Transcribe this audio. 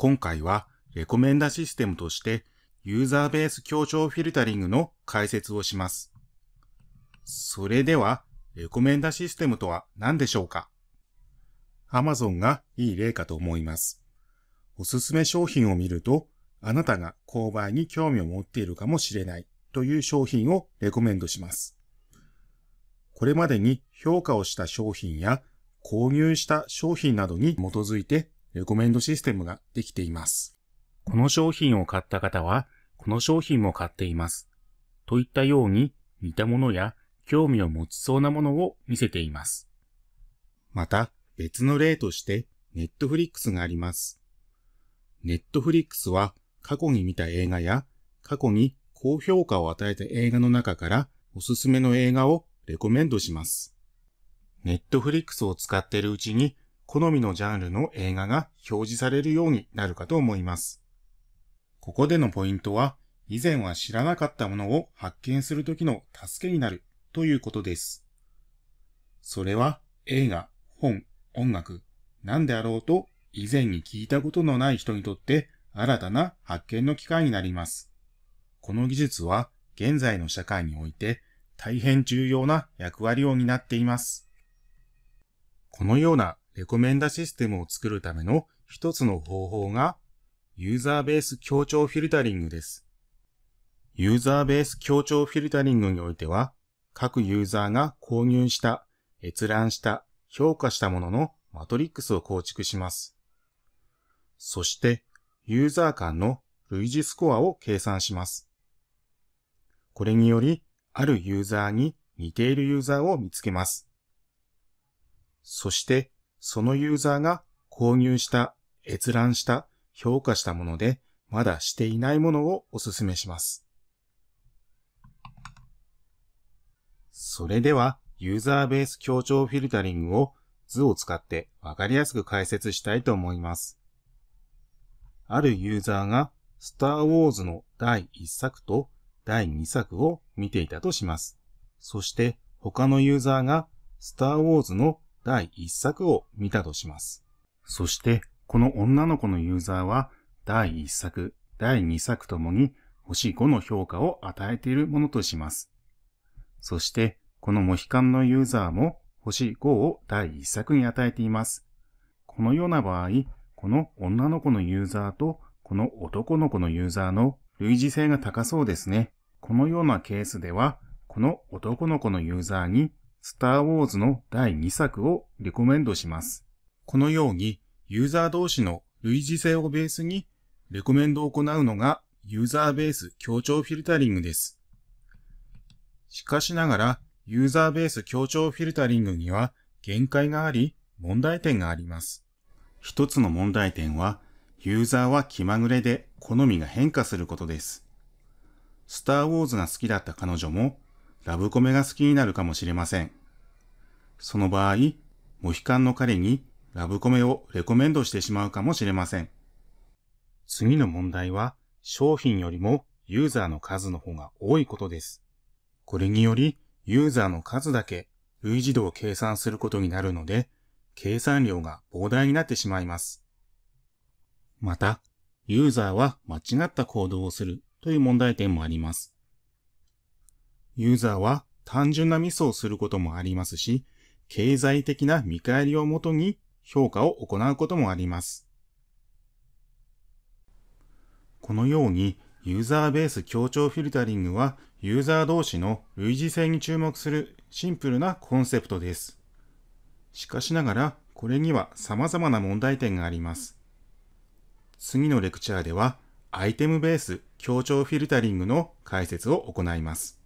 今回はレコメンダシステムとしてユーザーベース協調フィルタリングの解説をします。それでは、レコメンダシステムとは何でしょうか ?Amazon がいい例かと思います。おすすめ商品を見ると、あなたが購買に興味を持っているかもしれないという商品をレコメンドします。これまでに評価をした商品や購入した商品などに基づいてレコメンドシステムができています。この商品を買った方は、この商品も買っています。といったように、似たものや興味を持ちそうなものを見せています。また、別の例として、ネットフリックスがあります。ネットフリックスは、過去に見た映画や、過去に高評価を与えた映画の中から、おすすめの映画をレコメンドします。ネットフリックスを使っているうちに、好みのジャンルの映画が表示されるようになるかと思います。ここでのポイントは、以前は知らなかったものを発見するときの助けになるということです。それは映画、本、音楽、何であろうと以前に聞いたことのない人にとって新たな発見の機会になります。この技術は現在の社会において大変重要な役割を担っています。このようなレコメンダシステムを作るための一つの方法が、ユーザーベース協調フィルタリングです。ユーザーベース協調フィルタリングにおいては、各ユーザーが購入した、閲覧した、評価したもののマトリックスを構築します。そして、ユーザー間の類似スコアを計算します。これにより、あるユーザーに似ているユーザーを見つけます。そして、そのユーザーが購入した、閲覧した、評価したもので、まだしていないものをお勧めします。それでは、ユーザーベース協調フィルタリングを図を使ってわかりやすく解説したいと思います。あるユーザーが、スター・ウォーズの第1作と第2作を見ていたとします。そして、他のユーザーが、スター・ウォーズの第1作を見たとします。そして、この女の子のユーザーは、第1作、第2作ともに星5の評価を与えているものとします。そして、このモヒカンのユーザーも星5を第1作に与えています。このような場合、この女の子のユーザーとこの男の子のユーザーの類似性が高そうですね。このようなケースでは、この男の子のユーザーにスターウォーズの第2作をレコメンドします。このように、ユーザー同士の類似性をベースに、レコメンドを行うのが、ユーザーベース協調フィルタリングです。しかしながら、ユーザーベース協調フィルタリングには限界があり、問題点があります。一つの問題点は、ユーザーは気まぐれで好みが変化することです。スターウォーズが好きだった彼女も、ラブコメが好きになるかもしれません。その場合、モヒカンの彼にラブコメをレコメンドしてしまうかもしれません。次の問題は、商品よりもユーザーの数の方が多いことです。これにより、ユーザーの数だけ類似度を計算することになるので、計算量が膨大になってしまいます。また、ユーザーは間違った行動をするという問題点もあります。ユーザーは単純なミスをすることもありますし、経済的な見返りをもとに評価を行うこともあります。このように、ユーザーベース協調フィルタリングは、ユーザー同士の類似性に注目するシンプルなコンセプトです。しかしながら、これには様々な問題点があります。次のレクチャーでは、アイテムベース協調フィルタリングの解説を行います。